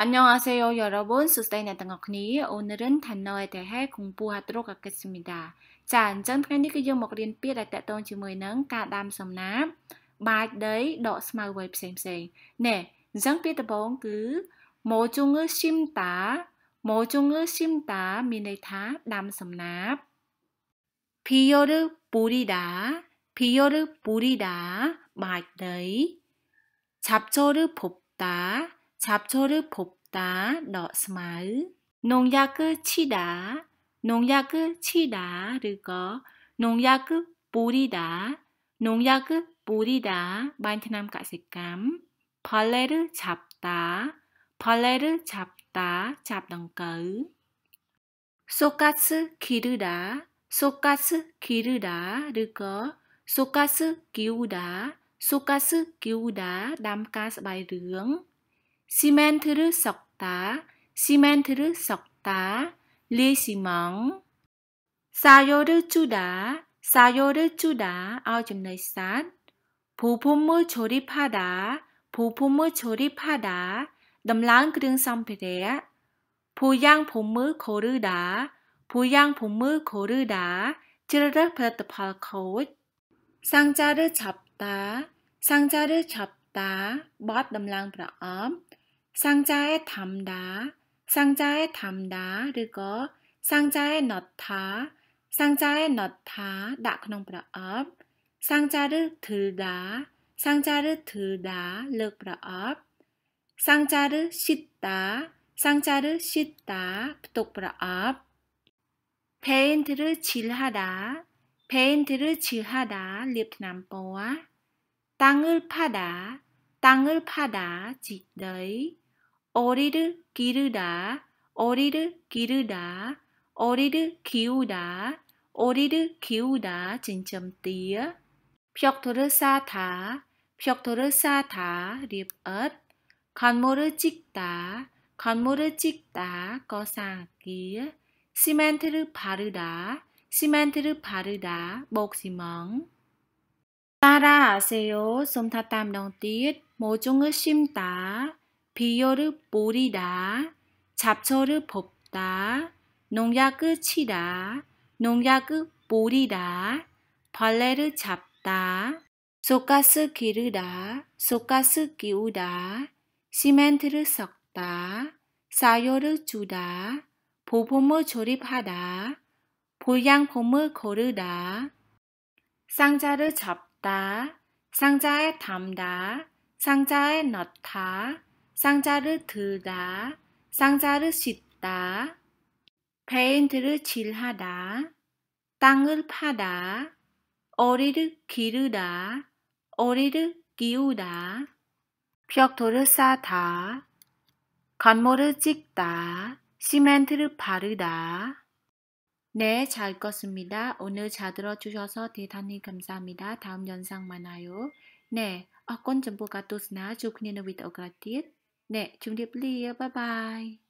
안녕하세요여러분수스테이나땅어크니오늘은단어에대해공부하도록하겠습니다ចាអញ្ចឹងថ្ងៃនេះគឺយើងមករៀនពាក្យដែលតកតងជាមួយនឹងការដាំសំណាបបាចដីដកស្មៅវៃផ្សេងផ្សេងណែអញ្ចឹងពាក្យដំបូងគឺម៉ូជុងឺស៊ីមតាម៉ូជុងឺស៊ីមតាមានន័យថាដាំសំណាបភីយោរពូរីដាភីយោរពូរីដាបាចដីឆាប់ចូលឬភពតា 잡초를 뽑다 넣스마을 농약을 치다 농약을 치다 르거 농약을 뿌리다 농약을 뿌리다 만인트남 가식감 벌레를 잡다 벌레를 잡다 잡던걸 소카스 기르다 소카스 기르다 르거 소카스 기우다 소카스 기우다 남가스 바이릉 시멘트를 섞다, 시멘트를 섞다, 리시멍사료를 주다, 사료를 주다, 아우즈나이산 부품을 조립하다, 부품을 조립하다, 넘랑 그릉 선피레야 보양 품을 고르다, 보양 품을 고르다, 찌르르 플랫트팔 코드. 상자를 잡다, 상자를 잡다, 뭣 넘랑 브라엄. 상자에 담다, 상자에 담다를 거 상자에 넣다, 상자에 넣다, 나그농 브라업, 상자를 들다, 상자를 들다, 르 브라업, 상자를 씻다, 상자를 씻다, 부독 브라업, 페인트를 질하다, 페인트를 질하다, 립트남보와 땅을 파다, 땅을 파다, 짓더이, 어리를 기르다, 어리를 기르다, 어리를 기우다, 어리를 기우다 진점띠어 벽돌을 쌓다, 벽돌을 쌓다 립엇 건물을 찍다, 건물을 찍다 거사기어 시멘트를 바르다, 시멘트를 바르다 목시멍 따라하세요 솜타땀 농띠 모종을 심다. 비열을 뿌리다, 잡초를 뽑다, 농약을 치다, 농약을 뿌리다, 벌레를 잡다, 속가스 기르다, 속가스 기우다, 시멘트를 섞다, 사료를 주다, 보품을 조립하다, 보양품을 고르다, 상자를 잡다, 상자에 담다, 상자에 넣다, 상자를 들다, 상자를 씻다 페인트를 칠하다, 땅을 파다, 오리를 기르다, 오리를 기우다, 벽돌을 쌓다, 건물을 찍다, 시멘트를 바르다. 네, 잘껐습니다 오늘 잘 들어주셔서 대단히 감사합니다. 다음 영상 만나요. 네, 어권 정보가 또쓰나 주크니는 위드 어그라티드. เนะจุ๊บเดียบเลียบบายบาย